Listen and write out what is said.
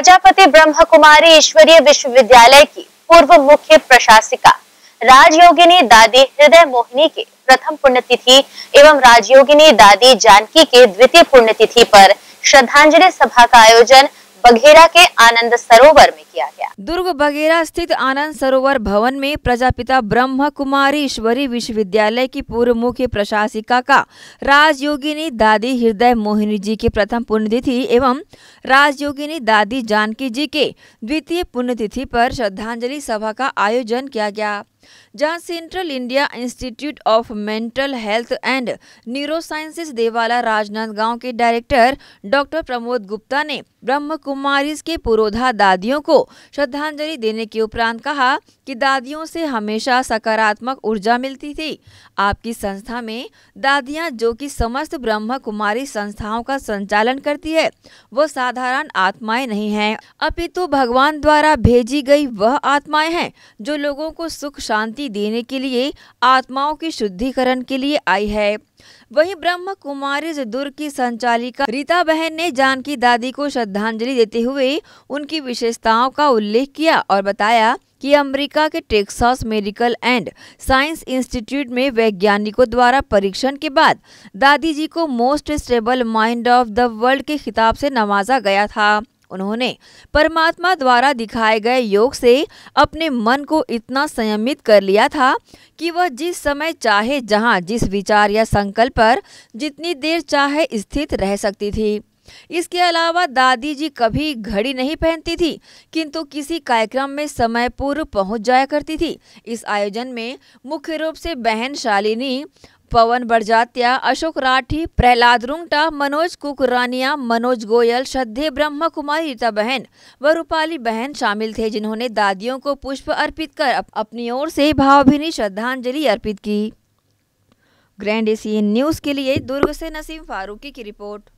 प्रजापति ब्रह्म कुमारी ईश्वरीय विश्वविद्यालय की पूर्व मुख्य प्रशासिका राजयोगिनी दादी हृदय मोहिनी के प्रथम पुण्यतिथि एवं राजयोगिनी दादी जानकी के द्वितीय पुण्यतिथि पर श्रद्धांजलि सभा का आयोजन बघेरा के आनंद सरोवर में किया गया दुर्ग बघेरा स्थित आनंद सरोवर भवन में प्रजापिता ब्रह्म कुमारी ईश्वरी विश्वविद्यालय की पूर्व मुख्य प्रशासिका का राजयोगिनी दादी हृदय मोहिनी जी के प्रथम पुण्यतिथि एवं राजयोगिनी दादी जानकी जी के द्वितीय पुण्यतिथि पर श्रद्धांजलि सभा का आयोजन किया गया जहां Central India Institute of Mental Health and Neurosciences देवाला राजनांदगांव के डायरेक्टर डॉक्टर प्रमोद गुप्ता ने ब्रह्म कुमारी के पुरोधा दादियों को श्रद्धांजलि देने के उपरांत कहा कि दादियों से हमेशा सकारात्मक ऊर्जा मिलती थी आपकी संस्था में दादियां जो कि समस्त ब्रह्म कुमारी संस्थाओं का संचालन करती है वो साधारण आत्माएं नहीं है अपितु तो भगवान द्वारा भेजी गई वह आत्माएं हैं जो लोगों को सुख शांति देने के लिए आत्माओं के शुद्धिकरण के लिए आई है वहीं ब्रह्म कुमारी दुर्ग की संचालिका रीता बहन ने जानकी दादी को श्रद्धांजलि देते हुए उनकी विशेषताओं का उल्लेख किया और बताया कि अमेरिका के Texas Medical and Science Institute में वैज्ञानिकों द्वारा परीक्षण के बाद दादी जी को most stable mind of the world के खिताब से नवाजा गया था उन्होंने परमात्मा द्वारा दिखाए गए योग से अपने मन को इतना संयमित कर लिया था कि वह जिस समय चाहे जहां जिस विचार या संकल्प पर जितनी देर चाहे स्थित रह सकती थी इसके अलावा दादी जी कभी घड़ी नहीं पहनती थी किंतु किसी कार्यक्रम में समय पूर्व पहुंच जाया करती थी इस आयोजन में मुख्य रूप से बहन शालिनी पवन बड़जात्या अशोक राठी प्रहलाद रुंगटा मनोज कुकरानिया मनोज गोयल श्रद्धे ब्रह्मा कुमारी रीता बहन व रूपाली बहन शामिल थे जिन्होंने दादियों को पुष्प अर्पित कर अपनी ओर से भावभीनी श्रद्धांजलि अर्पित की ग्रैंड एशियन न्यूज़ के लिए दुर्ग से नसीम फारूकी की रिपोर्ट